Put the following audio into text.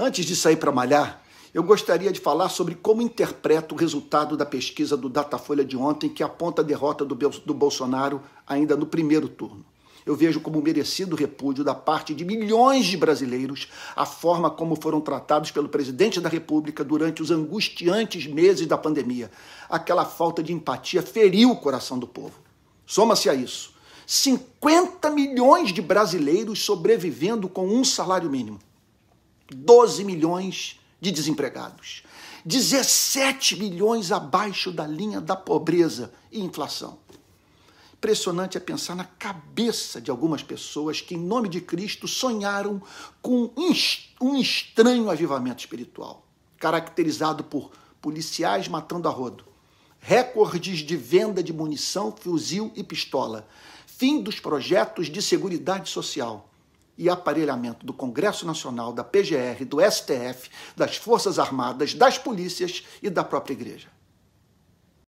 Antes de sair para malhar, eu gostaria de falar sobre como interpreto o resultado da pesquisa do Datafolha de ontem, que aponta a derrota do Bolsonaro ainda no primeiro turno. Eu vejo como merecido repúdio da parte de milhões de brasileiros a forma como foram tratados pelo presidente da República durante os angustiantes meses da pandemia. Aquela falta de empatia feriu o coração do povo. Soma-se a isso 50 milhões de brasileiros sobrevivendo com um salário mínimo. 12 milhões de desempregados, 17 milhões abaixo da linha da pobreza e inflação. Impressionante é pensar na cabeça de algumas pessoas que, em nome de Cristo, sonharam com um estranho avivamento espiritual, caracterizado por policiais matando a rodo, recordes de venda de munição, fuzil e pistola, fim dos projetos de seguridade social, e aparelhamento do Congresso Nacional, da PGR, do STF, das Forças Armadas, das polícias e da própria Igreja.